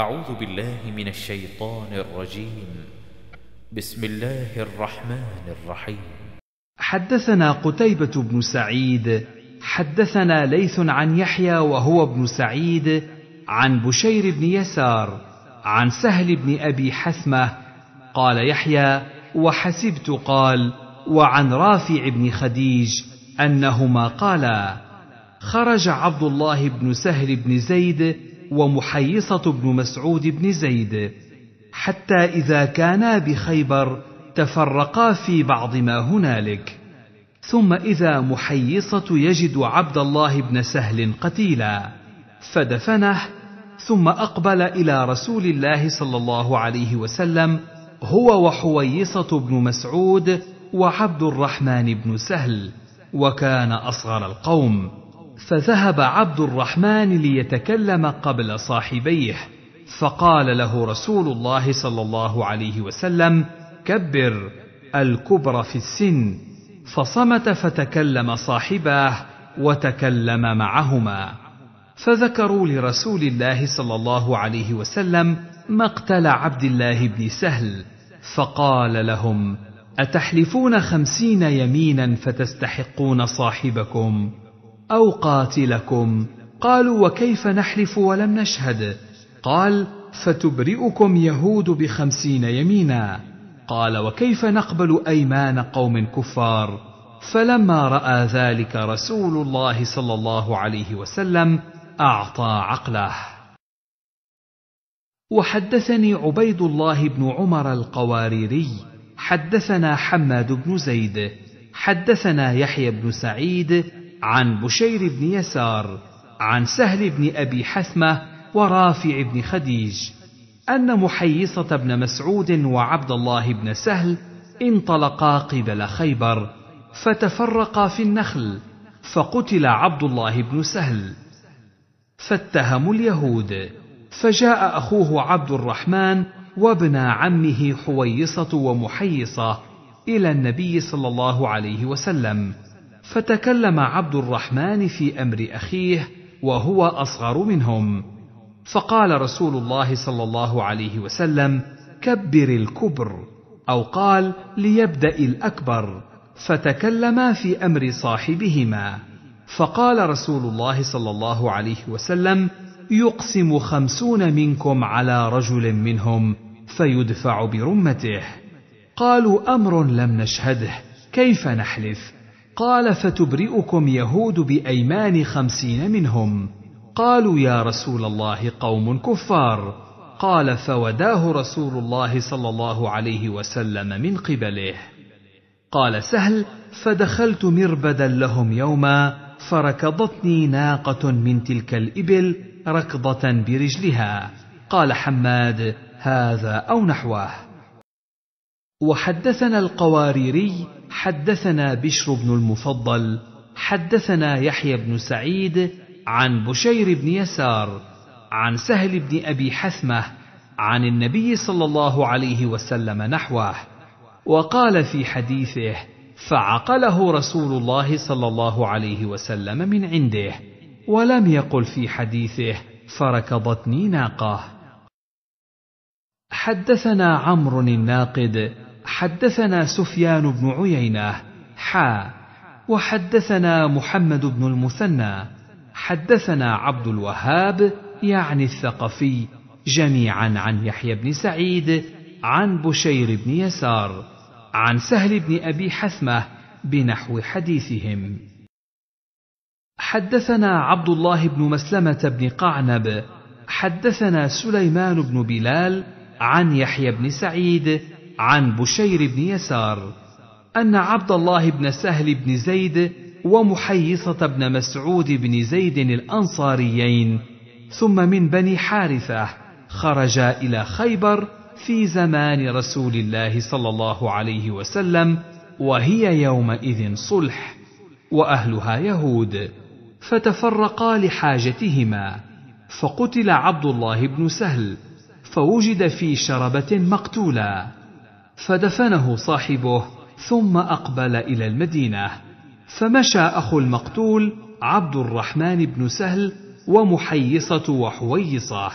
أعوذ بالله من الشيطان الرجيم بسم الله الرحمن الرحيم حدثنا قتيبة بن سعيد حدثنا ليث عن يحيى وهو ابن سعيد عن بشير بن يسار عن سهل بن أبي حثمة قال يحيى وحسبت قال وعن رافع بن خديج أنهما قالا خرج عبد الله بن سهل بن زيد ومحيصة بن مسعود بن زيد حتى إذا كانا بخيبر تفرقا في بعض ما هنالك ثم إذا محيصة يجد عبد الله بن سهل قتيلا فدفنه ثم أقبل إلى رسول الله صلى الله عليه وسلم هو وحويصة بن مسعود وعبد الرحمن بن سهل وكان أصغر القوم فذهب عبد الرحمن ليتكلم قبل صاحبيه فقال له رسول الله صلى الله عليه وسلم كبر الكبر في السن فصمت فتكلم صاحباه وتكلم معهما فذكروا لرسول الله صلى الله عليه وسلم مقتل عبد الله بن سهل فقال لهم اتحلفون خمسين يمينا فتستحقون صاحبكم او قاتلكم قالوا وكيف نحلف ولم نشهد قال فتبرئكم يهود بخمسين يمينا قال وكيف نقبل ايمان قوم كفار فلما راى ذلك رسول الله صلى الله عليه وسلم اعطى عقله وحدثني عبيد الله بن عمر القواريري حدثنا حماد بن زيد حدثنا يحيى بن سعيد عن بشير بن يسار عن سهل بن ابي حثمه ورافع بن خديج ان محيصه بن مسعود وعبد الله بن سهل انطلقا قبل خيبر فتفرقا في النخل فقتل عبد الله بن سهل فاتهموا اليهود فجاء اخوه عبد الرحمن وابن عمه حويصه ومحيصه الى النبي صلى الله عليه وسلم فتكلم عبد الرحمن في امر اخيه وهو اصغر منهم فقال رسول الله صلى الله عليه وسلم كبر الكبر او قال ليبدا الاكبر فتكلما في امر صاحبهما فقال رسول الله صلى الله عليه وسلم يقسم خمسون منكم على رجل منهم فيدفع برمته قالوا امر لم نشهده كيف نحلف قال فتبرئكم يهود بايمان خمسين منهم قالوا يا رسول الله قوم كفار قال فوداه رسول الله صلى الله عليه وسلم من قبله قال سهل فدخلت مربدا لهم يوما فركضتني ناقه من تلك الابل ركضه برجلها قال حماد هذا او نحوه وحدثنا القواريري حدثنا بشر بن المفضل حدثنا يحيى بن سعيد عن بشير بن يسار عن سهل بن ابي حثمه عن النبي صلى الله عليه وسلم نحوه وقال في حديثه فعقله رسول الله صلى الله عليه وسلم من عنده ولم يقل في حديثه فركضتني ناقه حدثنا عمرو الناقد حدثنا سفيان بن عيينة حا وحدثنا محمد بن المثنى حدثنا عبد الوهاب يعني الثقفي جميعا عن يحيى بن سعيد عن بشير بن يسار عن سهل بن أبي حثمة بنحو حديثهم حدثنا عبد الله بن مسلمة بن قعنب حدثنا سليمان بن بلال عن يحيى بن سعيد عن بشير بن يسار أن عبد الله بن سهل بن زيد ومحيصة بن مسعود بن زيد الأنصاريين ثم من بني حارثة خرجا إلى خيبر في زمان رسول الله صلى الله عليه وسلم وهي يومئذ صلح واهلها يهود فتفرقا لحاجتهما فقتل عبد الله بن سهل فوجد في شربه مقتولا فدفنه صاحبه ثم اقبل الى المدينه فمشى اخو المقتول عبد الرحمن بن سهل ومحيصه وحويصه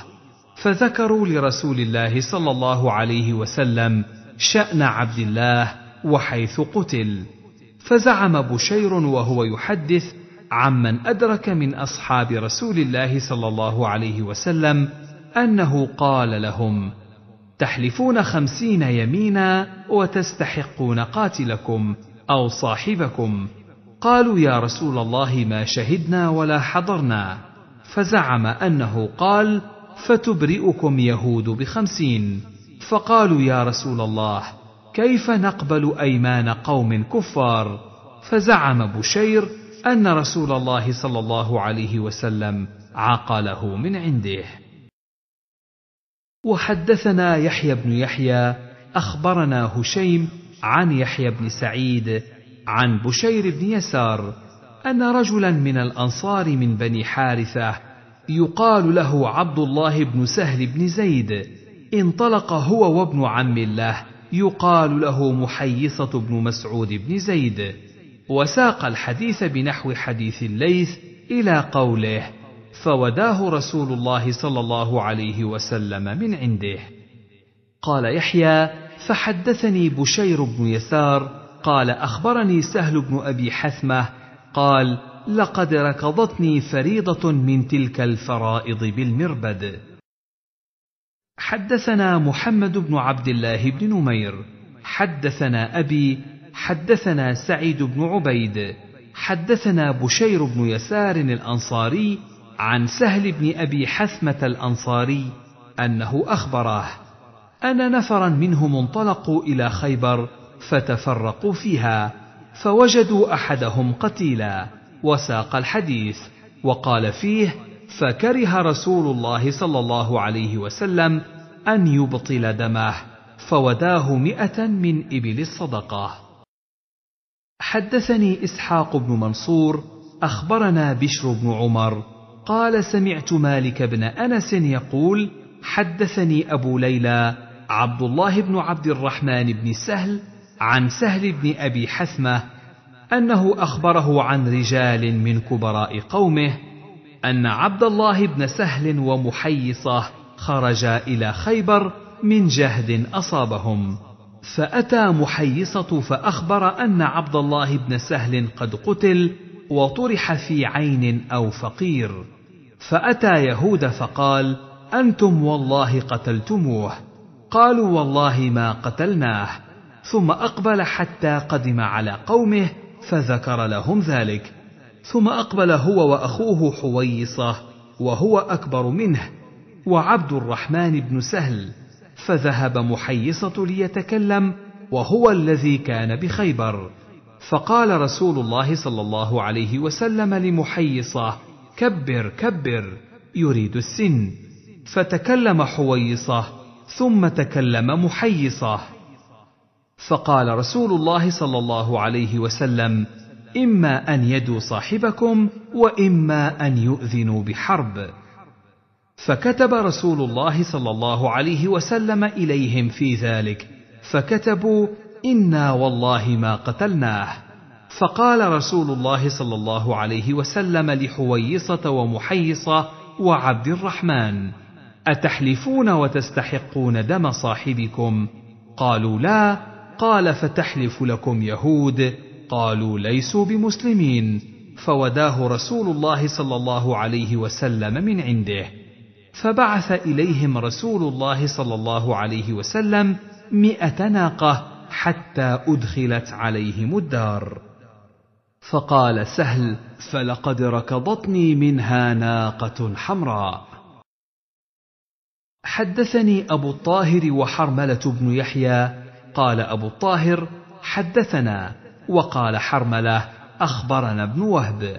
فذكروا لرسول الله صلى الله عليه وسلم شان عبد الله وحيث قتل فزعم بشير وهو يحدث عمن ادرك من اصحاب رسول الله صلى الله عليه وسلم انه قال لهم تحلفون خمسين يمينا وتستحقون قاتلكم او صاحبكم قالوا يا رسول الله ما شهدنا ولا حضرنا فزعم انه قال فتبرئكم يهود بخمسين فقالوا يا رسول الله كيف نقبل ايمان قوم كفار فزعم بشير ان رسول الله صلى الله عليه وسلم عقله من عنده وحدثنا يحيى بن يحيى اخبرنا هشيم عن يحيى بن سعيد عن بشير بن يسار ان رجلا من الانصار من بني حارثه يقال له عبد الله بن سهل بن زيد انطلق هو وابن عم الله يقال له محيصه بن مسعود بن زيد وساق الحديث بنحو حديث الليث الى قوله فوداه رسول الله صلى الله عليه وسلم من عنده قال يحيى فحدثني بشير بن يسار قال اخبرني سهل بن ابي حثمه قال لقد ركضتني فريضه من تلك الفرائض بالمربد حدثنا محمد بن عبد الله بن نمير حدثنا ابي حدثنا سعيد بن عبيد حدثنا بشير بن يسار الانصاري عن سهل بن ابي حثمه الانصاري انه اخبره ان نفرا منهم انطلقوا الى خيبر فتفرقوا فيها فوجدوا احدهم قتيلا وساق الحديث وقال فيه فكره رسول الله صلى الله عليه وسلم ان يبطل دمه فوداه مئه من ابل الصدقه حدثني اسحاق بن منصور اخبرنا بشر بن عمر قال سمعت مالك بن انس يقول حدثني ابو ليلى عبد الله بن عبد الرحمن بن سهل عن سهل بن ابي حثمه انه اخبره عن رجال من كبراء قومه ان عبد الله بن سهل ومحيصه خرجا الى خيبر من جهد اصابهم فاتى محيصه فاخبر ان عبد الله بن سهل قد قتل وطرح في عين او فقير فأتى يهود فقال: أنتم والله قتلتموه. قالوا والله ما قتلناه. ثم أقبل حتى قدم على قومه فذكر لهم ذلك. ثم أقبل هو وأخوه حويصة وهو أكبر منه وعبد الرحمن بن سهل فذهب محيصة ليتكلم وهو الذي كان بخيبر فقال رسول الله صلى الله عليه وسلم لمحيصة كبر كبر يريد السن فتكلم حويصه ثم تكلم محيصه فقال رسول الله صلى الله عليه وسلم اما ان يدوا صاحبكم واما ان يؤذنوا بحرب فكتب رسول الله صلى الله عليه وسلم اليهم في ذلك فكتبوا انا والله ما قتلناه فقال رسول الله صلى الله عليه وسلم لحويصة ومحيصة وعبد الرحمن: أتحلفون وتستحقون دم صاحبكم؟ قالوا لا، قال فتحلف لكم يهود، قالوا ليسوا بمسلمين، فوداه رسول الله صلى الله عليه وسلم من عنده، فبعث إليهم رسول الله صلى الله عليه وسلم مئة ناقة حتى أدخلت عليهم الدار. فقال سهل فلقد ركضتني منها ناقه حمراء حدثني ابو الطاهر وحرمله بن يحيى قال ابو الطاهر حدثنا وقال حرمله اخبرنا ابن وهب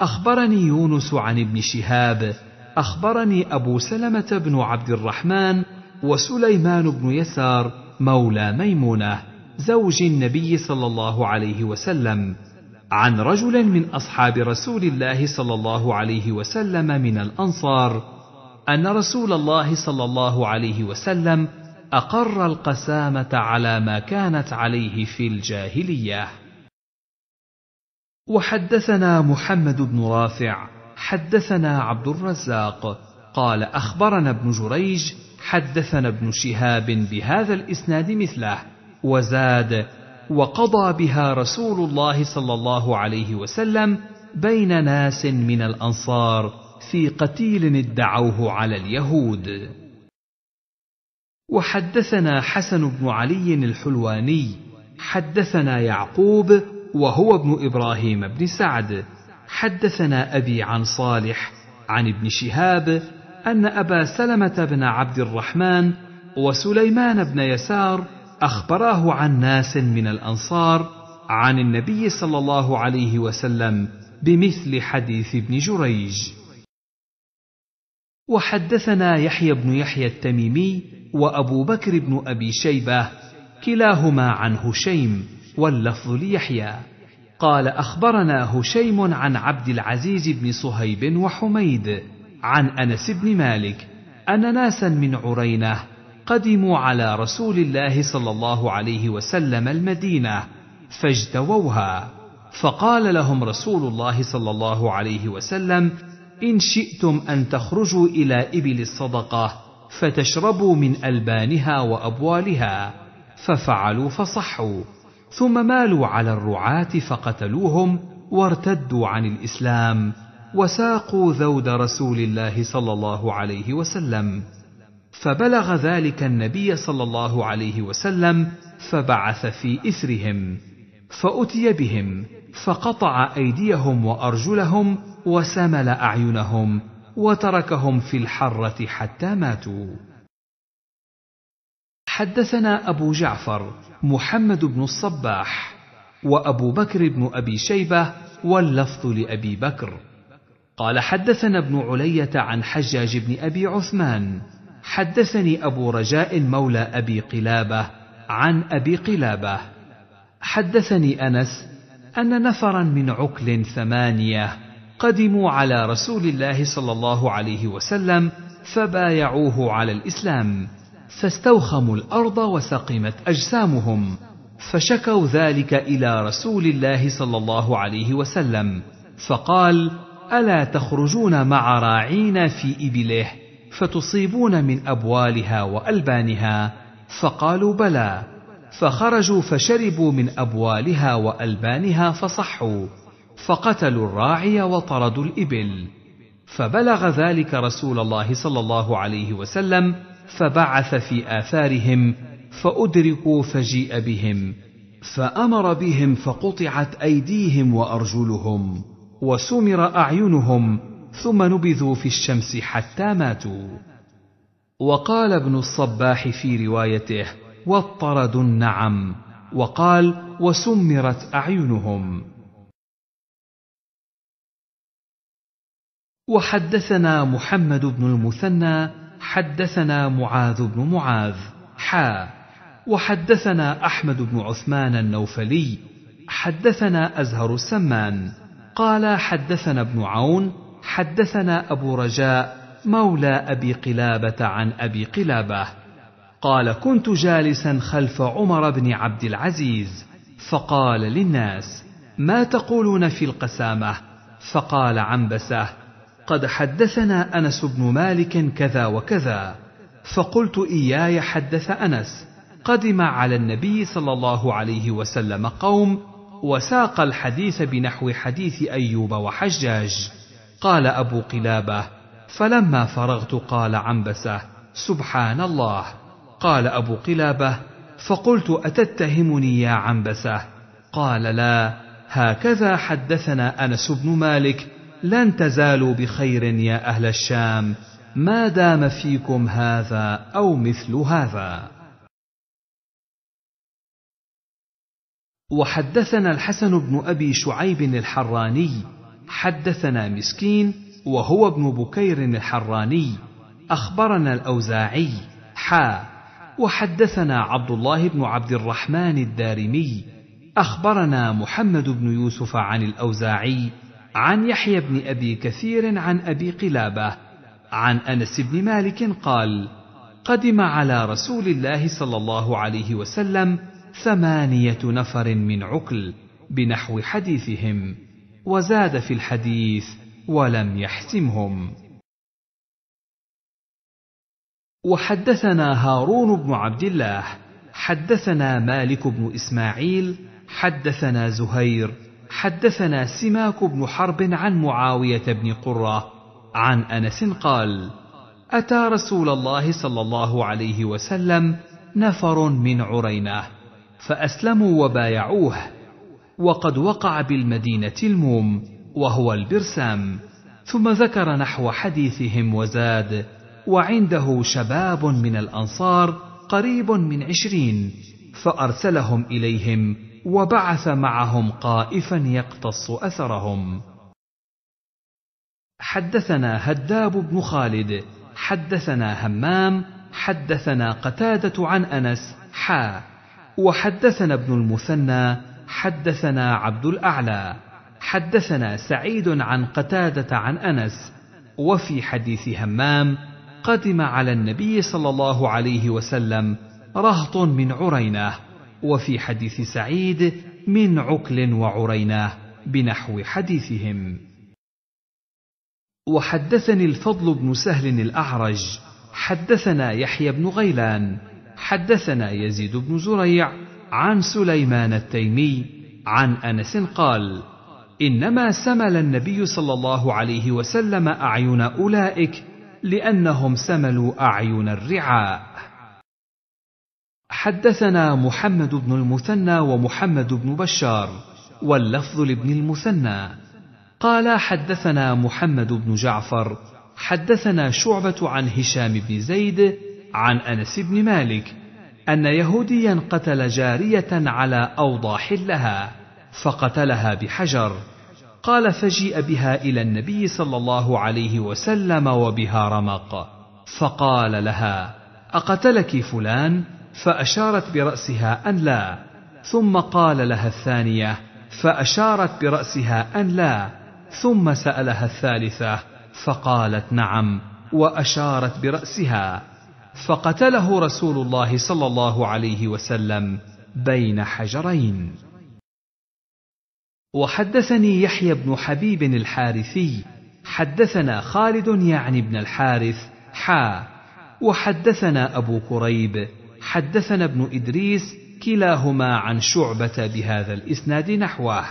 اخبرني يونس عن ابن شهاب اخبرني ابو سلمه بن عبد الرحمن وسليمان بن يسار مولى ميمونه زوج النبي صلى الله عليه وسلم عن رجل من اصحاب رسول الله صلى الله عليه وسلم من الانصار ان رسول الله صلى الله عليه وسلم اقر القسامه على ما كانت عليه في الجاهليه وحدثنا محمد بن رافع حدثنا عبد الرزاق قال اخبرنا ابن جريج حدثنا ابن شهاب بهذا الاسناد مثله وزاد وقضى بها رسول الله صلى الله عليه وسلم بين ناس من الانصار في قتيل ادعوه على اليهود وحدثنا حسن بن علي الحلواني حدثنا يعقوب وهو ابن ابراهيم بن سعد حدثنا ابي عن صالح عن ابن شهاب ان ابا سلمه بن عبد الرحمن وسليمان بن يسار اخبراه عن ناس من الانصار عن النبي صلى الله عليه وسلم بمثل حديث ابن جريج وحدثنا يحيى بن يحيى التميمي وابو بكر بن ابي شيبه كلاهما عن هشيم واللفظ ليحيى قال اخبرنا هشيم عن عبد العزيز بن صهيب وحميد عن انس بن مالك ان ناسا من عرينه قدموا على رسول الله صلى الله عليه وسلم المدينه فاجتووها فقال لهم رسول الله صلى الله عليه وسلم ان شئتم ان تخرجوا الى ابل الصدقه فتشربوا من البانها وابوالها ففعلوا فصحوا ثم مالوا على الرعاه فقتلوهم وارتدوا عن الاسلام وساقوا ذود رسول الله صلى الله عليه وسلم فبلغ ذلك النبي صلى الله عليه وسلم فبعث في اثرهم فاتي بهم فقطع ايديهم وارجلهم وسمل اعينهم وتركهم في الحره حتى ماتوا حدثنا ابو جعفر محمد بن الصباح وابو بكر بن ابي شيبه واللفظ لابي بكر قال حدثنا ابن عليه عن حجاج بن ابي عثمان حدثني أبو رجاء مولى أبي قلابة عن أبي قلابة حدثني أنس أن نفرا من عكل ثمانية قدموا على رسول الله صلى الله عليه وسلم فبايعوه على الإسلام فاستوخموا الأرض وسقمت أجسامهم فشكوا ذلك إلى رسول الله صلى الله عليه وسلم فقال: ألا تخرجون مع راعينا في إبله؟ فتصيبون من ابوالها والبانها فقالوا بلى فخرجوا فشربوا من ابوالها والبانها فصحوا فقتلوا الراعي وطردوا الابل فبلغ ذلك رسول الله صلى الله عليه وسلم فبعث في اثارهم فادركوا فجيء بهم فامر بهم فقطعت ايديهم وارجلهم وسمر اعينهم ثم نبذوا في الشمس حتى ماتوا وقال ابن الصباح في روايته واضطرد النعم وقال وسمرت اعينهم وحدثنا محمد بن المثنى حدثنا معاذ بن معاذ حا وحدثنا احمد بن عثمان النوفلي حدثنا ازهر السمان قال حدثنا ابن عون حدثنا ابو رجاء مولى ابي قلابه عن ابي قلابه قال كنت جالسا خلف عمر بن عبد العزيز فقال للناس ما تقولون في القسامه فقال عنبسه قد حدثنا انس بن مالك كذا وكذا فقلت اياي حدث انس قدم على النبي صلى الله عليه وسلم قوم وساق الحديث بنحو حديث ايوب وحجاج قال أبو قلابة فلما فرغت قال عنبسة سبحان الله قال أبو قلابة فقلت أتتهمني يا عنبسة قال لا هكذا حدثنا أنس بن مالك لن تزالوا بخير يا أهل الشام ما دام فيكم هذا أو مثل هذا وحدثنا الحسن بن أبي شعيب الحراني حدثنا مسكين وهو ابن بكير الحراني اخبرنا الاوزاعي حا وحدثنا عبد الله بن عبد الرحمن الدارمي اخبرنا محمد بن يوسف عن الاوزاعي عن يحيى بن ابي كثير عن ابي قلابه عن انس بن مالك قال قدم على رسول الله صلى الله عليه وسلم ثمانيه نفر من عكل بنحو حديثهم وزاد في الحديث ولم يحسمهم وحدثنا هارون بن عبد الله حدثنا مالك بن اسماعيل حدثنا زهير حدثنا سماك بن حرب عن معاويه بن قره عن انس قال اتى رسول الله صلى الله عليه وسلم نفر من عرينه فاسلموا وبايعوه وقد وقع بالمدينة الموم وهو البرسام ثم ذكر نحو حديثهم وزاد وعنده شباب من الأنصار قريب من عشرين فأرسلهم إليهم وبعث معهم قائفا يقتص أثرهم حدثنا هداب بن خالد حدثنا همام حدثنا قتادة عن أنس حا وحدثنا ابن المثنى حدثنا عبد الاعلى حدثنا سعيد عن قتاده عن انس وفي حديث همام قدم على النبي صلى الله عليه وسلم رهط من عرينه وفي حديث سعيد من عكل وعرينه بنحو حديثهم وحدثني الفضل بن سهل الاعرج حدثنا يحيى بن غيلان حدثنا يزيد بن زريع عن سليمان التيمي عن انس قال انما سمل النبي صلى الله عليه وسلم اعين اولئك لانهم سملوا اعين الرعاء حدثنا محمد بن المثنى ومحمد بن بشار واللفظ لابن المثنى قال حدثنا محمد بن جعفر حدثنا شعبه عن هشام بن زيد عن انس بن مالك ان يهوديا قتل جاريه على اوضاح لها فقتلها بحجر قال فجيء بها الى النبي صلى الله عليه وسلم وبها رمق فقال لها اقتلك فلان فاشارت براسها ان لا ثم قال لها الثانيه فاشارت براسها ان لا ثم سالها الثالثه فقالت نعم واشارت براسها فقتله رسول الله صلى الله عليه وسلم بين حجرين وحدثني يحيى بن حبيب الحارثي حدثنا خالد يعني بن الحارث حا وحدثنا ابو كريب حدثنا ابن ادريس كلاهما عن شعبه بهذا الاسناد نحوه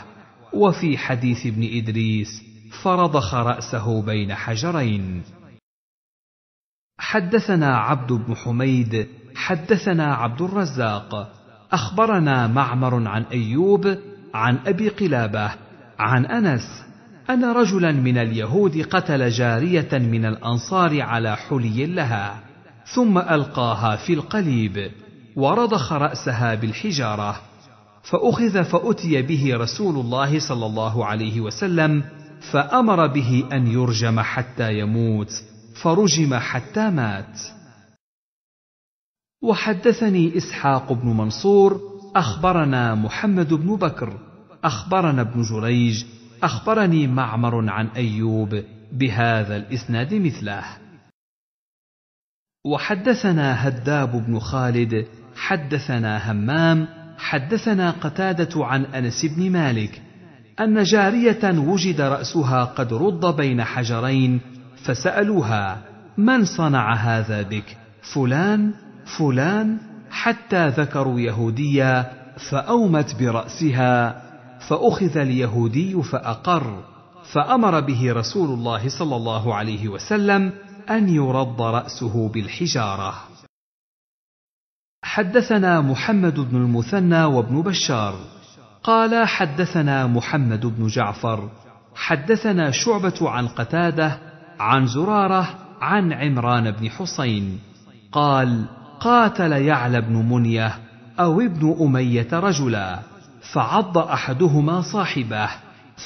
وفي حديث ابن ادريس فرضخ راسه بين حجرين حدثنا عبد بن حميد حدثنا عبد الرزاق اخبرنا معمر عن ايوب عن ابي قلابه عن انس ان رجلا من اليهود قتل جاريه من الانصار على حلي لها ثم القاها في القليب ورضخ راسها بالحجاره فاخذ فاتي به رسول الله صلى الله عليه وسلم فامر به ان يرجم حتى يموت فرجم حتى مات وحدثني اسحاق بن منصور اخبرنا محمد بن بكر اخبرنا ابن جريج اخبرني معمر عن ايوب بهذا الاسناد مثله وحدثنا هداب بن خالد حدثنا همام حدثنا قتاده عن انس بن مالك ان جاريه وجد راسها قد رض بين حجرين فسالوها من صنع هذا بك فلان فلان حتى ذكروا يهوديا فاومت براسها فاخذ اليهودي فاقر فامر به رسول الله صلى الله عليه وسلم ان يرد راسه بالحجاره حدثنا محمد بن المثنى وابن بشار قال حدثنا محمد بن جعفر حدثنا شعبه عن قتاده عن زراره عن عمران بن حصين قال قاتل يعلى بن منيه او ابن اميه رجلا فعض احدهما صاحبه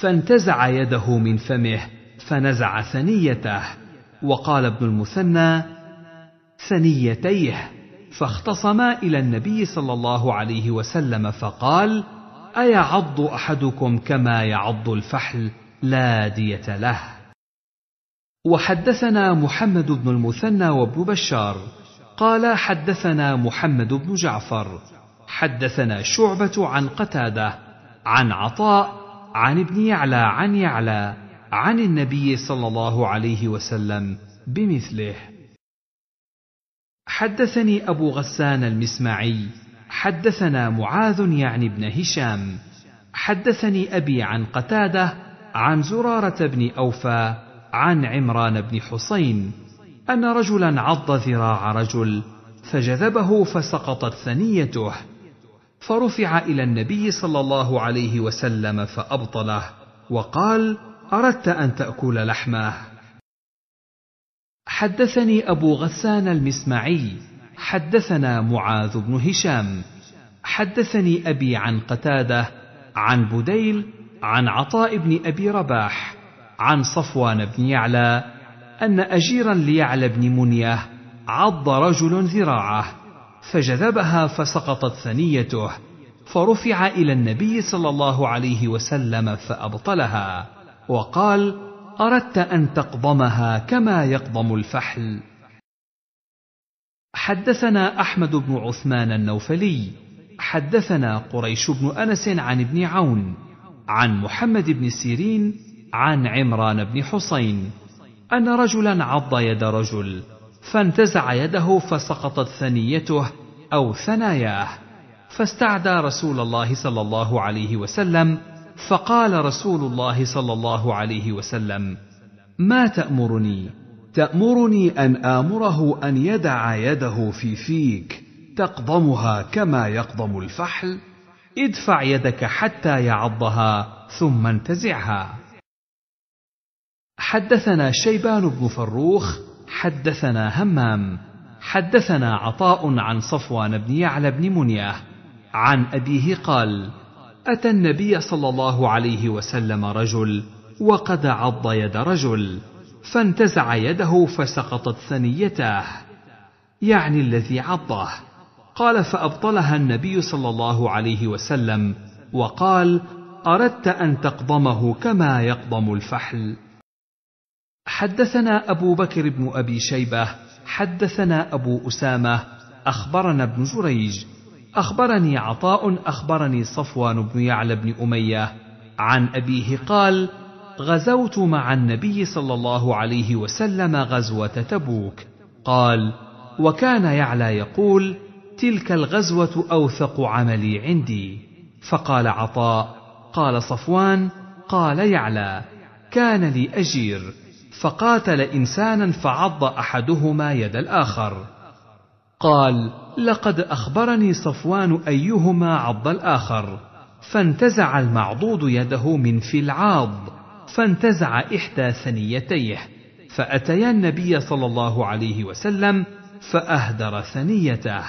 فانتزع يده من فمه فنزع ثنيته وقال ابن المثنى ثنيتيه فاختصما الى النبي صلى الله عليه وسلم فقال ايعض احدكم كما يعض الفحل لا ديه له وحدثنا محمد بن المثنى وابن بشار قال حدثنا محمد بن جعفر حدثنا شعبة عن قتادة عن عطاء عن ابن يعلى عن يعلى عن النبي صلى الله عليه وسلم بمثله حدثني أبو غسان المسمعي حدثنا معاذ يعني ابن هشام حدثني أبي عن قتادة عن زرارة بن أوفى عن عمران بن حسين ان رجلا عض ذراع رجل فجذبه فسقطت ثنيته فرفع الى النبي صلى الله عليه وسلم فابطله وقال اردت ان تاكل لحمه حدثني ابو غسان المسمعي حدثنا معاذ بن هشام حدثني ابي عن قتاده عن بديل عن عطاء بن ابي رباح عن صفوان بن يعلى أن أجيرا ليعلى بن منية عض رجل ذراعه فجذبها فسقطت ثنيته فرفع إلى النبي صلى الله عليه وسلم فأبطلها وقال أردت أن تقضمها كما يقضم الفحل حدثنا أحمد بن عثمان النوفلي حدثنا قريش بن أنس عن ابن عون عن محمد بن سيرين عن عمران بن حسين أن رجلا عض يد رجل فانتزع يده فسقطت ثنيته أو ثناياه فاستعدى رسول الله صلى الله عليه وسلم فقال رسول الله صلى الله عليه وسلم ما تأمرني تأمرني أن آمره أن يدع يده في فيك تقضمها كما يقضم الفحل ادفع يدك حتى يعضها ثم انتزعها حدثنا شيبان بن فروخ حدثنا همام حدثنا عطاء عن صفوان بن يعلى بن منيه عن ابيه قال اتى النبي صلى الله عليه وسلم رجل وقد عض يد رجل فانتزع يده فسقطت ثنيته يعني الذي عضه قال فابطلها النبي صلى الله عليه وسلم وقال اردت ان تقضمه كما يقضم الفحل حدثنا أبو بكر بن أبي شيبة حدثنا أبو أسامة أخبرنا ابن جريج أخبرني عطاء أخبرني صفوان بن يعلى بن أمية عن أبيه قال غزوت مع النبي صلى الله عليه وسلم غزوة تبوك قال وكان يعلى يقول تلك الغزوة أوثق عملي عندي فقال عطاء قال صفوان قال يعلى كان لي أجير فقاتل انسانا فعض احدهما يد الاخر قال لقد اخبرني صفوان ايهما عض الاخر فانتزع المعضود يده من في العاض فانتزع احدى ثنيتيه فاتيا النبي صلى الله عليه وسلم فاهدر ثنيته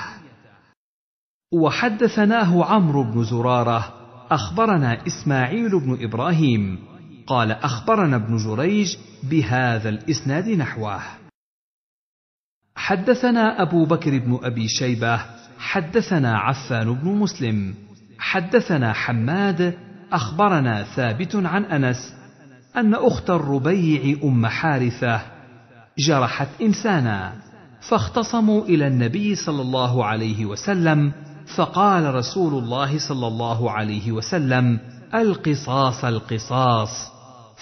وحدثناه عمرو بن زراره اخبرنا اسماعيل بن ابراهيم قال أخبرنا ابن جريج بهذا الإسناد نحوه حدثنا أبو بكر بن أبي شيبة حدثنا عفان بن مسلم حدثنا حماد أخبرنا ثابت عن أنس أن أخت الربيع أم حارثة جرحت إنسانا فاختصموا إلى النبي صلى الله عليه وسلم فقال رسول الله صلى الله عليه وسلم القصاص القصاص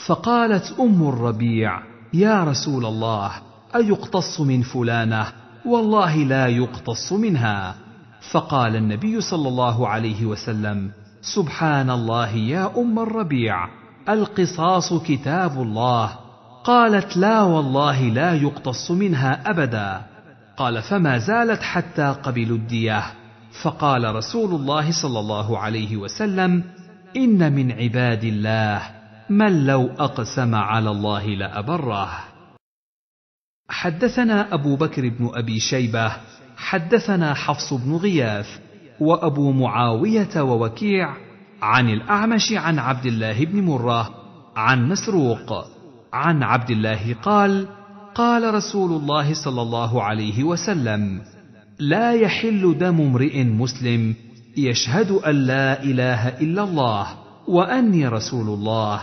فقالت ام الربيع يا رسول الله ايقتص من فلانه والله لا يقتص منها فقال النبي صلى الله عليه وسلم سبحان الله يا ام الربيع القصاص كتاب الله قالت لا والله لا يقتص منها ابدا قال فما زالت حتى قبلوا الديه فقال رسول الله صلى الله عليه وسلم ان من عباد الله من لو اقسم على الله لابره حدثنا ابو بكر بن ابي شيبه حدثنا حفص بن غياث وابو معاويه ووكيع عن الاعمش عن عبد الله بن مره عن مسروق عن عبد الله قال قال رسول الله صلى الله عليه وسلم لا يحل دم امرئ مسلم يشهد ان لا اله الا الله واني رسول الله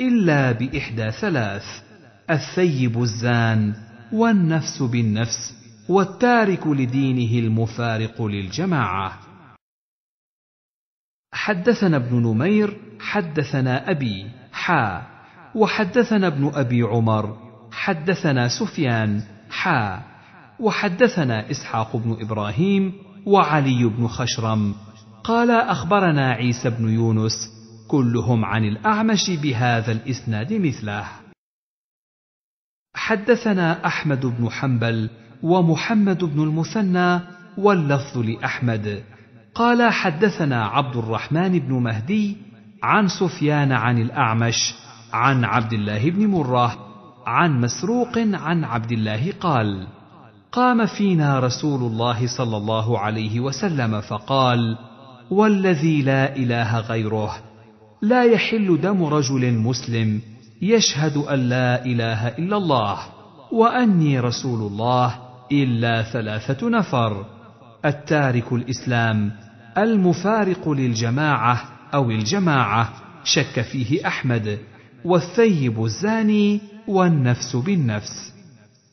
إلا بإحدى ثلاث الثيب الزان والنفس بالنفس والتارك لدينه المفارق للجماعة حدثنا ابن نمير حدثنا أبي حا وحدثنا ابن أبي عمر حدثنا سفيان حا وحدثنا إسحاق بن إبراهيم وعلي بن خشرم قال أخبرنا عيسى بن يونس كلهم عن الأعمش بهذا الإسناد مثله حدثنا أحمد بن حنبل ومحمد بن المثنى واللفظ لأحمد قال حدثنا عبد الرحمن بن مهدي عن سفيان عن الأعمش عن عبد الله بن مرة عن مسروق عن عبد الله قال قام فينا رسول الله صلى الله عليه وسلم فقال والذي لا إله غيره لا يحل دم رجل مسلم يشهد ان لا اله الا الله واني رسول الله الا ثلاثه نفر التارك الاسلام المفارق للجماعه او الجماعه شك فيه احمد والثيب الزاني والنفس بالنفس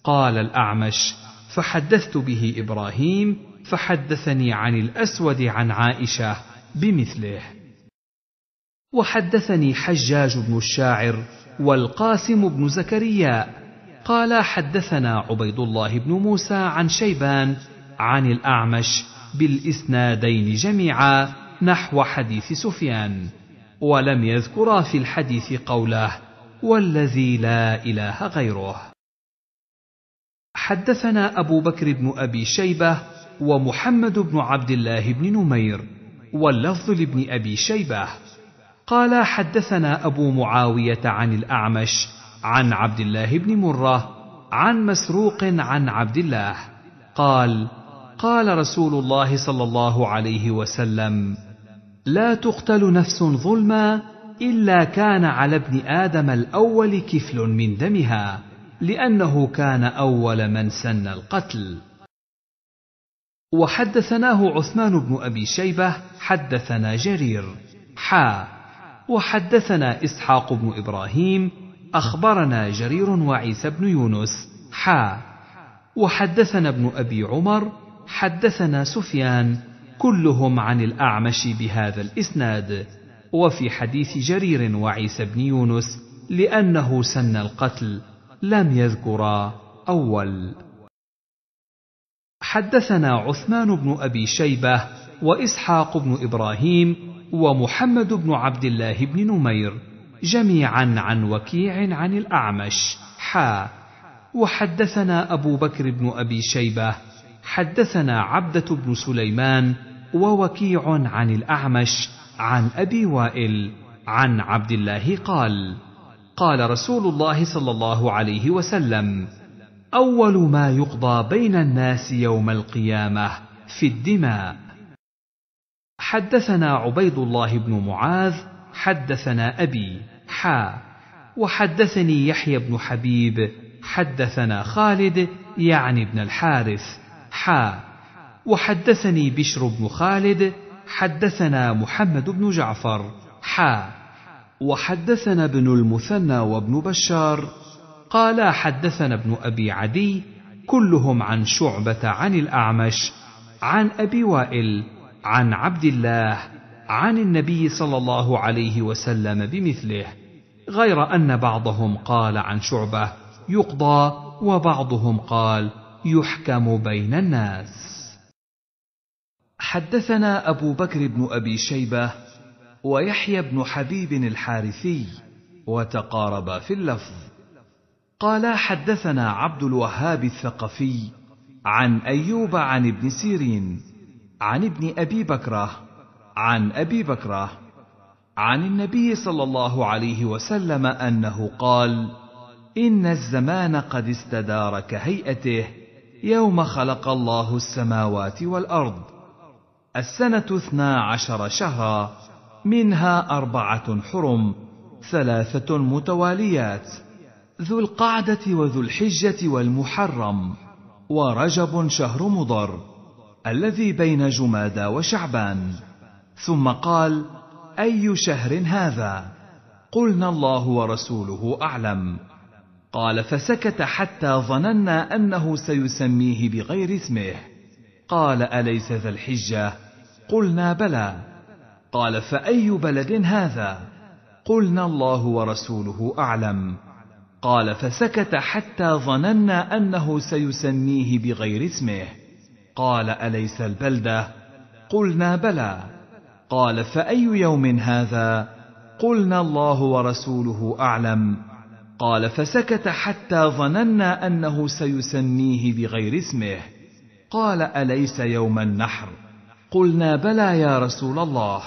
قال الاعمش فحدثت به ابراهيم فحدثني عن الاسود عن عائشه بمثله وحدثني حجاج بن الشاعر والقاسم بن زكريا قال حدثنا عبيد الله بن موسى عن شيبان عن الاعمش بالاسنادين جميعا نحو حديث سفيان ولم يذكرا في الحديث قوله والذي لا اله غيره حدثنا ابو بكر بن ابي شيبه ومحمد بن عبد الله بن نمير واللفظ لابن ابي شيبه قال حدثنا ابو معاويه عن الاعمش عن عبد الله بن مره عن مسروق عن عبد الله قال قال رسول الله صلى الله عليه وسلم لا تقتل نفس ظلما الا كان على ابن ادم الاول كفل من دمها لانه كان اول من سن القتل وحدثناه عثمان بن ابي شيبه حدثنا جرير حا وحدثنا إسحاق بن إبراهيم أخبرنا جرير وعيسى بن يونس حا وحدثنا ابن أبي عمر حدثنا سفيان كلهم عن الأعمش بهذا الإسناد وفي حديث جرير وعيسى بن يونس لأنه سن القتل لم يذكرا أول حدثنا عثمان بن أبي شيبة وإسحاق بن إبراهيم ومحمد بن عبد الله بن نمير جميعا عن وكيع عن الأعمش حا وحدثنا أبو بكر بن أبي شيبة حدثنا عبدة بن سليمان ووكيع عن الأعمش عن أبي وائل عن عبد الله قال قال رسول الله صلى الله عليه وسلم أول ما يقضى بين الناس يوم القيامة في الدماء حدثنا عبيد الله بن معاذ حدثنا ابي حا وحدثني يحيى بن حبيب حدثنا خالد يعني بن الحارث حا وحدثني بشر بن خالد حدثنا محمد بن جعفر حا وحدثنا ابن المثنى وابن بشار قالا حدثنا ابن ابي عدي كلهم عن شعبه عن الاعمش عن ابي وائل عن عبد الله عن النبي صلى الله عليه وسلم بمثله غير ان بعضهم قال عن شعبه يقضى وبعضهم قال يحكم بين الناس حدثنا ابو بكر بن ابي شيبه ويحيى بن حبيب الحارثي وتقاربا في اللفظ قالا حدثنا عبد الوهاب الثقفي عن ايوب عن ابن سيرين عن ابن أبي بكرة عن أبي بكرة عن النبي صلى الله عليه وسلم أنه قال إن الزمان قد استدار كهيئته يوم خلق الله السماوات والأرض السنة اثنا عشر شهرا منها أربعة حرم ثلاثة متواليات ذو القعدة وذو الحجة والمحرم ورجب شهر مضر الذي بين جمادى وشعبان ثم قال اي شهر هذا قلنا الله ورسوله اعلم قال فسكت حتى ظننا انه سيسميه بغير اسمه قال اليس ذا الحجه قلنا بلى قال فاي بلد هذا قلنا الله ورسوله اعلم قال فسكت حتى ظننا انه سيسميه بغير اسمه قال اليس البلده قلنا بلى قال فاي يوم هذا قلنا الله ورسوله اعلم قال فسكت حتى ظننا انه سيسميه بغير اسمه قال اليس يوم النحر قلنا بلى يا رسول الله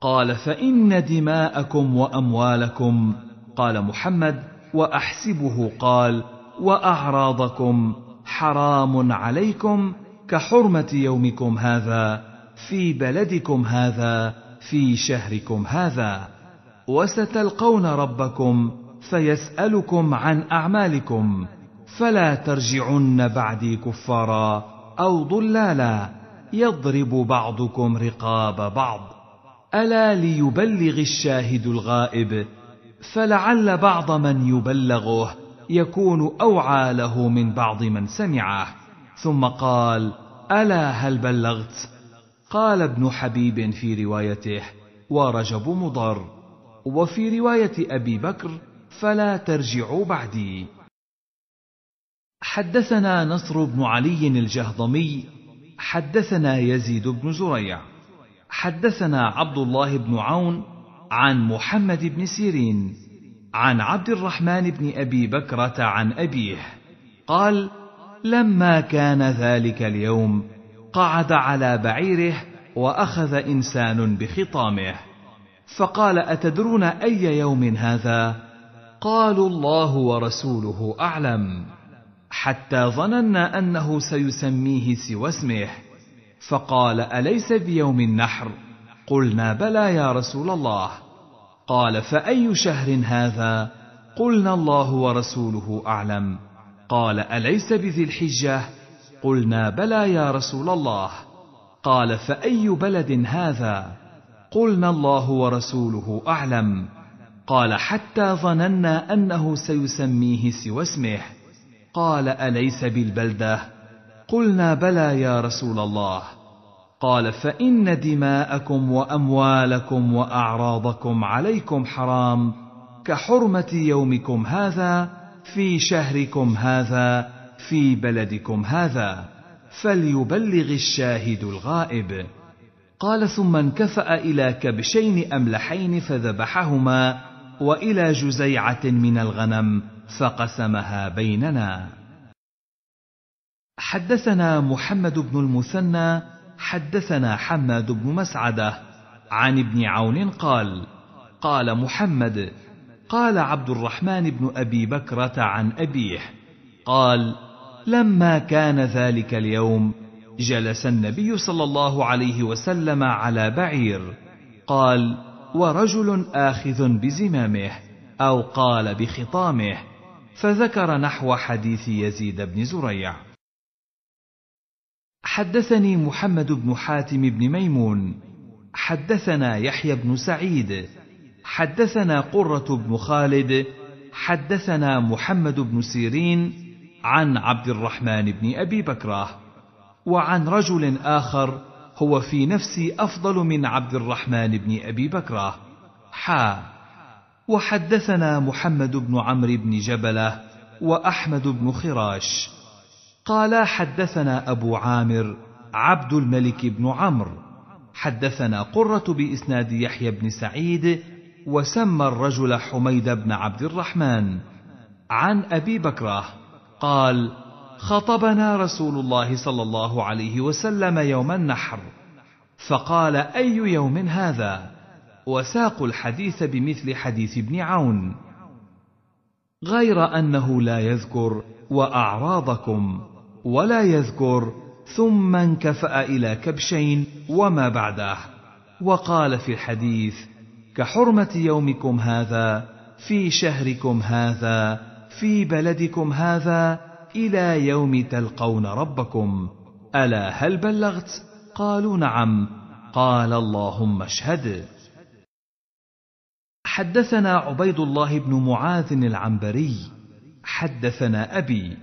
قال فان دماءكم واموالكم قال محمد واحسبه قال واعراضكم حرام عليكم كحرمة يومكم هذا في بلدكم هذا في شهركم هذا وستلقون ربكم فيسألكم عن أعمالكم فلا ترجعن بعدي كفارا أو ضلالا يضرب بعضكم رقاب بعض ألا ليبلغ الشاهد الغائب فلعل بعض من يبلغه يكون أوعى له من بعض من سمعه ثم قال ألا هل بلغت قال ابن حبيب في روايته ورجب مضر وفي رواية أبي بكر فلا ترجعوا بعدي حدثنا نصر بن علي الجهضمي حدثنا يزيد بن زريع حدثنا عبد الله بن عون عن محمد بن سيرين عن عبد الرحمن بن ابي بكره عن ابيه قال لما كان ذلك اليوم قعد على بعيره واخذ انسان بخطامه فقال اتدرون اي يوم هذا قالوا الله ورسوله اعلم حتى ظننا انه سيسميه سوى اسمه فقال اليس بيوم النحر قلنا بلى يا رسول الله قال فأي شهر هذا؟ قلنا الله ورسوله أعلم قال أليس بذي الحجة؟ قلنا بلى يا رسول الله قال فأي بلد هذا؟ قلنا الله ورسوله أعلم قال حتى ظننا أنه سيسميه سوى اسمه قال أليس بالبلدة؟ قلنا بلى يا رسول الله قال فان دماءكم واموالكم واعراضكم عليكم حرام كحرمه يومكم هذا في شهركم هذا في بلدكم هذا فليبلغ الشاهد الغائب قال ثم انكفا الى كبشين املحين فذبحهما والى جزيعه من الغنم فقسمها بيننا حدثنا محمد بن المثنى حدثنا حماد بن مسعده عن ابن عون قال قال محمد قال عبد الرحمن بن ابي بكره عن ابيه قال لما كان ذلك اليوم جلس النبي صلى الله عليه وسلم على بعير قال ورجل اخذ بزمامه او قال بخطامه فذكر نحو حديث يزيد بن زريع حدثني محمد بن حاتم بن ميمون حدثنا يحيى بن سعيد حدثنا قره بن خالد حدثنا محمد بن سيرين عن عبد الرحمن بن ابي بكره وعن رجل اخر هو في نفسي افضل من عبد الرحمن بن ابي بكره حا وحدثنا محمد بن عمرو بن جبله واحمد بن خراش قالا حدثنا ابو عامر عبد الملك بن عمرو حدثنا قره باسناد يحيى بن سعيد وسمى الرجل حميد بن عبد الرحمن عن ابي بكره قال خطبنا رسول الله صلى الله عليه وسلم يوم النحر فقال اي يوم هذا وساق الحديث بمثل حديث ابن عون غير انه لا يذكر واعراضكم ولا يذكر ثم انكفأ إلى كبشين وما بعده وقال في الحديث كحرمة يومكم هذا في شهركم هذا في بلدكم هذا إلى يوم تلقون ربكم ألا هل بلغت؟ قالوا نعم قال اللهم اشهد حدثنا عبيد الله بن معاذ العنبري حدثنا أبي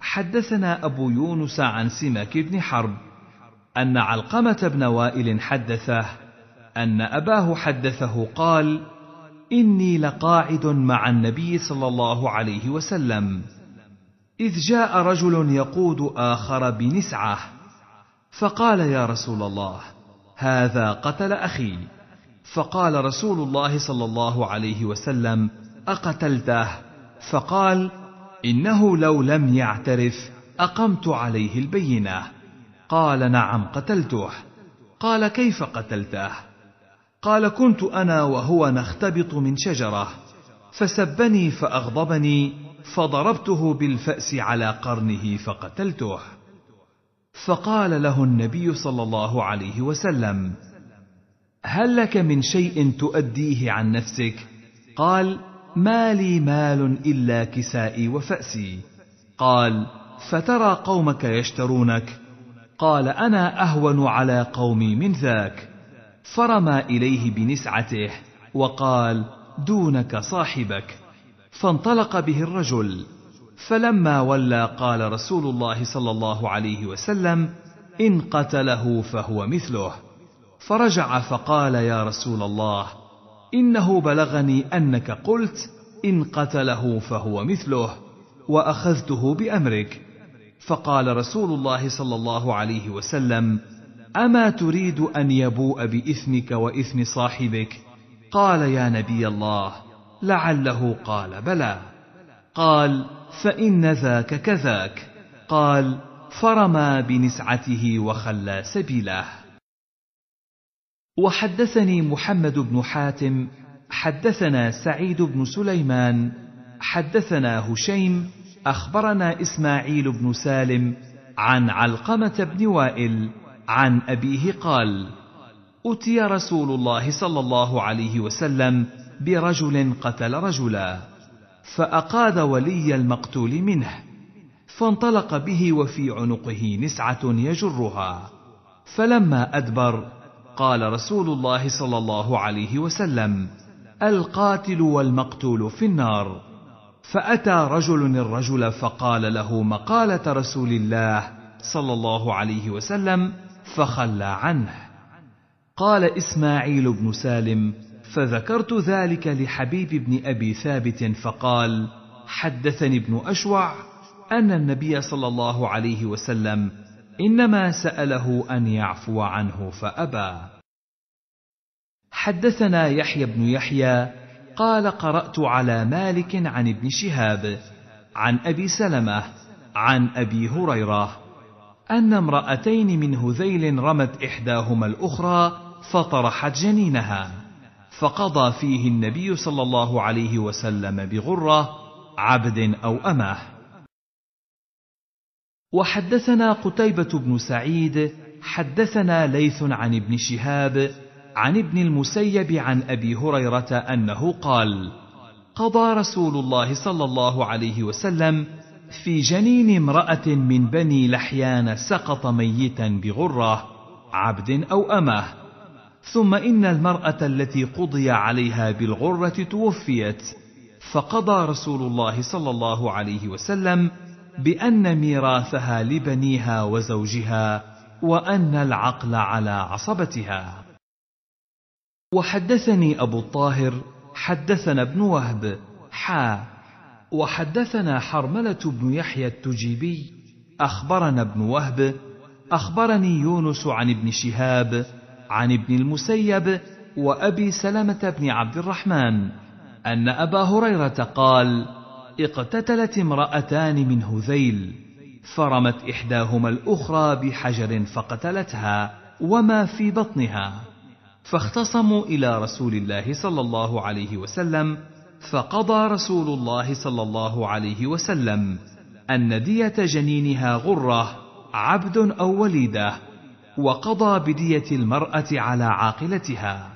حدثنا أبو يونس عن سمك بن حرب أن علقمة بن وائل حدثه أن أباه حدثه قال: إني لقاعد مع النبي صلى الله عليه وسلم، إذ جاء رجل يقود آخر بنسعة، فقال يا رسول الله: هذا قتل أخي، فقال رسول الله صلى الله عليه وسلم: أقتلته؟ فقال: انه لو لم يعترف اقمت عليه البينه قال نعم قتلته قال كيف قتلته قال كنت انا وهو نختبط من شجره فسبني فاغضبني فضربته بالفاس على قرنه فقتلته فقال له النبي صلى الله عليه وسلم هل لك من شيء تؤديه عن نفسك قال ما لي مال إلا كسائي وفأسي قال فترى قومك يشترونك قال أنا أهون على قومي من ذاك فرمى إليه بنسعته وقال دونك صاحبك فانطلق به الرجل فلما ولى قال رسول الله صلى الله عليه وسلم ان قتله فهو مثله فرجع فقال يا رسول الله انه بلغني انك قلت ان قتله فهو مثله واخذته بامرك فقال رسول الله صلى الله عليه وسلم اما تريد ان يبوء باثمك واثم صاحبك قال يا نبي الله لعله قال بلى قال فان ذاك كذاك قال فرمى بنسعته وخلى سبيله وحدثني محمد بن حاتم حدثنا سعيد بن سليمان حدثنا هشيم اخبرنا اسماعيل بن سالم عن علقمه بن وائل عن ابيه قال اتي رسول الله صلى الله عليه وسلم برجل قتل رجلا فاقاد ولي المقتول منه فانطلق به وفي عنقه نسعه يجرها فلما ادبر قال رسول الله صلى الله عليه وسلم القاتل والمقتول في النار فاتى رجل الرجل فقال له مقاله رسول الله صلى الله عليه وسلم فخلى عنه قال اسماعيل بن سالم فذكرت ذلك لحبيب بن ابي ثابت فقال حدثني ابن اشوع ان النبي صلى الله عليه وسلم انما ساله ان يعفو عنه فابى حدثنا يحيى بن يحيى قال قرات على مالك عن ابن شهاب عن ابي سلمه عن ابي هريره ان امراتين من هذيل رمت احداهما الاخرى فطرحت جنينها فقضى فيه النبي صلى الله عليه وسلم بغره عبد او امه وحدثنا قتيبة بن سعيد حدثنا ليث عن ابن شهاب عن ابن المسيب عن أبي هريرة أنه قال: قضى رسول الله صلى الله عليه وسلم في جنين امرأة من بني لحيان سقط ميتا بغرة عبد أو أمه ثم إن المرأة التي قضي عليها بالغرة توفيت فقضى رسول الله صلى الله عليه وسلم بان ميراثها لبنيها وزوجها وان العقل على عصبتها وحدثني ابو الطاهر حدثنا ابن وهب حا وحدثنا حرمله بن يحيى التجيبي اخبرنا ابن وهب اخبرني يونس عن ابن شهاب عن ابن المسيب وابي سلمه بن عبد الرحمن ان ابا هريره قال اقتتلت امرأتان من هذيل فرمت إحداهما الأخرى بحجر فقتلتها وما في بطنها فاختصموا إلى رسول الله صلى الله عليه وسلم فقضى رسول الله صلى الله عليه وسلم أن دية جنينها غرة عبد أو وليدة وقضى بدية المرأة على عاقلتها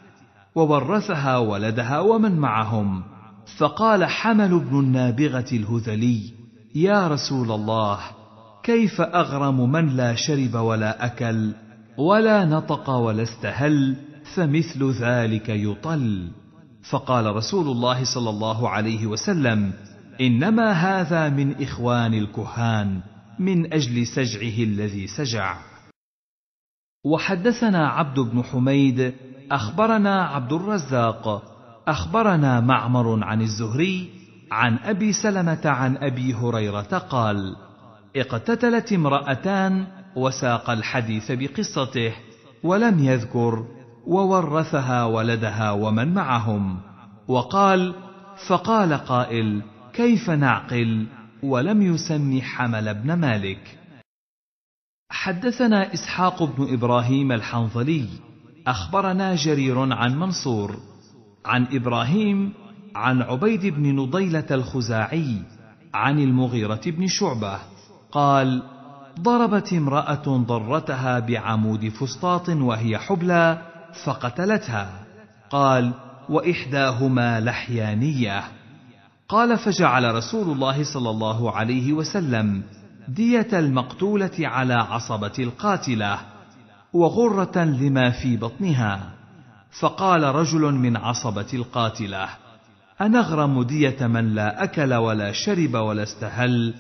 وورثها ولدها ومن معهم فقال حمل بن النابغه الهذلي يا رسول الله كيف اغرم من لا شرب ولا اكل ولا نطق ولا استهل فمثل ذلك يطل فقال رسول الله صلى الله عليه وسلم انما هذا من اخوان الكهان من اجل سجعه الذي سجع وحدثنا عبد بن حميد اخبرنا عبد الرزاق اخبرنا معمر عن الزهري عن ابي سلمه عن ابي هريره قال اقتتلت امراتان وساق الحديث بقصته ولم يذكر وورثها ولدها ومن معهم وقال فقال قائل كيف نعقل ولم يسم حمل بن مالك حدثنا اسحاق بن ابراهيم الحنظلي اخبرنا جرير عن منصور عن إبراهيم عن عبيد بن نضيلة الخزاعي عن المغيرة بن شعبة قال: ضربت امرأة ضرتها بعمود فسطاط وهي حبلى فقتلتها. قال: وإحداهما لحيانية. قال فجعل رسول الله صلى الله عليه وسلم دية المقتولة على عصبة القاتلة، وغرة لما في بطنها. فقال رجل من عصبة القاتلة أنغرم دية من لا أكل ولا شرب ولا استهل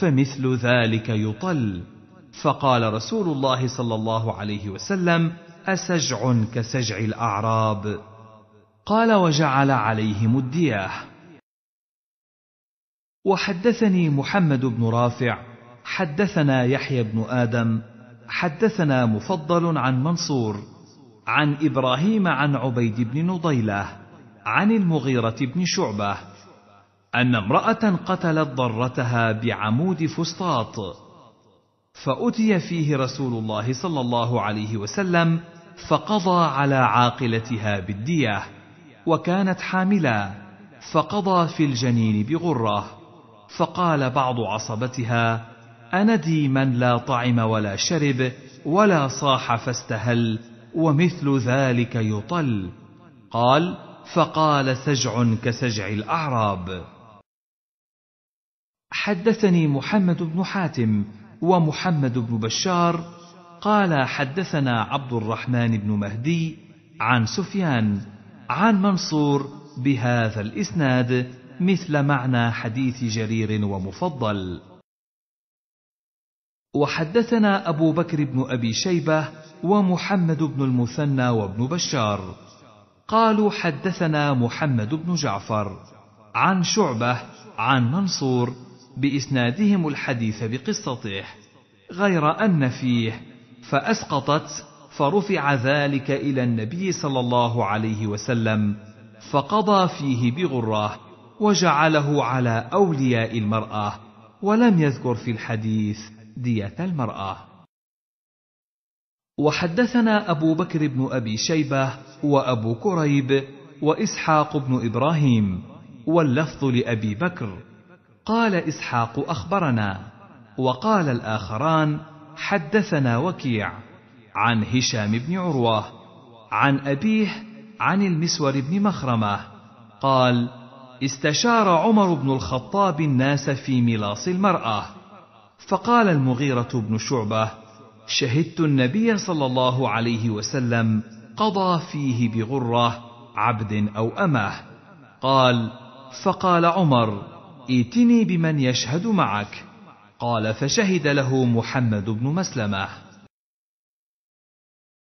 فمثل ذلك يطل فقال رسول الله صلى الله عليه وسلم أسجع كسجع الأعراب قال وجعل عليهم الدية وحدثني محمد بن رافع حدثنا يحيى بن آدم حدثنا مفضل عن منصور عن ابراهيم عن عبيد بن نضيله عن المغيره بن شعبه ان امراه قتلت ضرتها بعمود فسطاط فاتي فيه رسول الله صلى الله عليه وسلم فقضى على عاقلتها بالديه وكانت حاملا فقضى في الجنين بغره فقال بعض عصبتها انا من لا طعم ولا شرب ولا صاح فاستهل ومثل ذلك يطل قال فقال سجع كسجع الاعراب حدثني محمد بن حاتم ومحمد بن بشار قال حدثنا عبد الرحمن بن مهدي عن سفيان عن منصور بهذا الاسناد مثل معنى حديث جرير ومفضل وحدثنا أبو بكر بن أبي شيبة ومحمد بن المثنى وابن بشار قالوا حدثنا محمد بن جعفر عن شعبة عن منصور بإسنادهم الحديث بقصته غير أن فيه فأسقطت فرفع ذلك إلى النبي صلى الله عليه وسلم فقضى فيه بغرة وجعله على أولياء المرأة ولم يذكر في الحديث دية المرأة. وحدثنا أبو بكر بن أبي شيبة وأبو كريب وإسحاق بن إبراهيم واللفظ لأبي بكر قال إسحاق أخبرنا وقال الآخران حدثنا وكيع عن هشام بن عروة عن أبيه عن المسور بن مخرمة قال استشار عمر بن الخطاب الناس في ملاص المرأة فقال المغيرة بن شعبة: شهدت النبي صلى الله عليه وسلم قضى فيه بغرة عبد أو أمه. قال: فقال عمر: ائتني بمن يشهد معك. قال فشهد له محمد بن مسلمه